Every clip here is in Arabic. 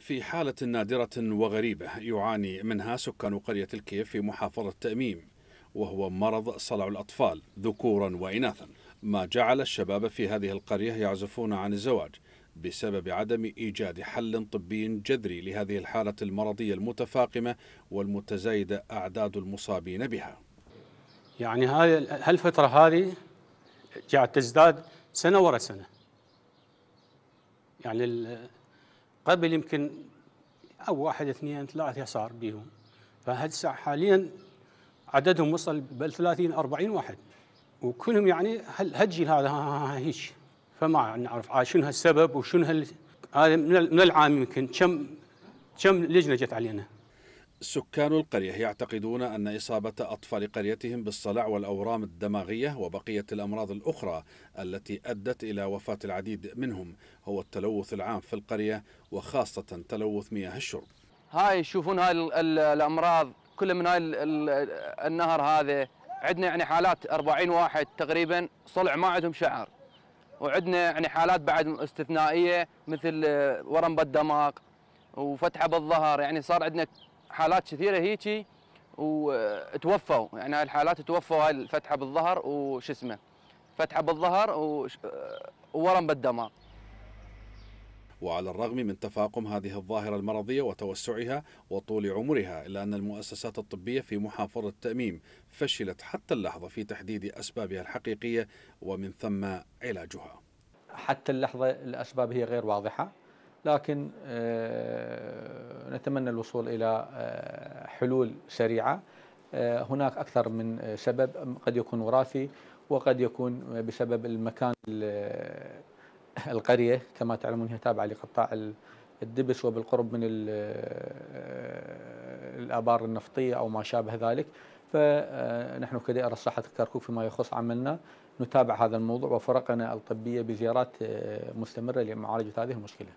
في حالة نادرة وغريبة يعاني منها سكان قرية الكيف في محافظة تأميم وهو مرض صلع الأطفال ذكورا وإناثا ما جعل الشباب في هذه القرية يعزفون عن الزواج بسبب عدم إيجاد حل طبي جذري لهذه الحالة المرضية المتفاقمة والمتزايدة أعداد المصابين بها يعني هالفترة هذه قاعد تزداد سنة ورا سنة يعني قبل يمكن او واحد اثنين ثلاث يسار بيهم فهسه حاليا عددهم وصل بل 30 40 واحد وكلهم يعني هالجيل هذا هيك فما نعرف شنو هالسبب وشنو هال هذا من العام يمكن كم كم لجنه جت علينا سكان القرية يعتقدون أن إصابة أطفال قريتهم بالصلع والأورام الدماغية وبقية الأمراض الأخرى التي أدت إلى وفاة العديد منهم هو التلوث العام في القرية وخاصة تلوث مياه الشرب هاي يشوفون هاي الأمراض كل من هاي النهر هذا عندنا يعني حالات 40 واحد تقريبا صلع ما عندهم شعر وعندنا يعني حالات بعد استثنائية مثل آه، ورم بالدماغ وفتحة بالظهر يعني صار عندنا حالات كثيره هيجي وتوفوا يعني هاي الحالات توفوا هاي الفتحه بالظهر وش اسمه فتحه بالظهر وورم بالدماغ وعلى الرغم من تفاقم هذه الظاهرة المرضية وتوسعها وطول عمرها إلا أن المؤسسات الطبية في محافظة التاميم فشلت حتى اللحظة في تحديد أسبابها الحقيقية ومن ثم علاجها حتى اللحظة الأسباب هي غير واضحة لكن آه، نتمنى الوصول إلى آه، حلول سريعة آه، هناك أكثر من سبب قد يكون وراثي وقد يكون بسبب المكان آه، القرية كما تعلمون هي تابعة لقطاع الدبس وبالقرب من الآبار النفطية أو ما شابه ذلك فنحن كدائرة الصحة الكركوك فيما يخص عملنا نتابع هذا الموضوع وفرقنا الطبية بزيارات مستمرة لمعالجة هذه المشكلة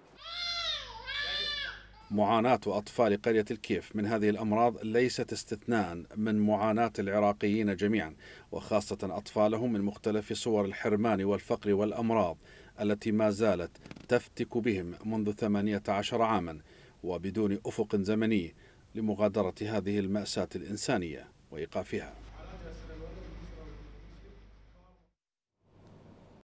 معاناة أطفال قرية الكيف من هذه الأمراض ليست استثناء من معاناة العراقيين جميعا وخاصة أطفالهم من مختلف صور الحرمان والفقر والأمراض التي ما زالت تفتك بهم منذ 18 عاما وبدون أفق زمني لمغادرة هذه المأساة الإنسانية وإيقافها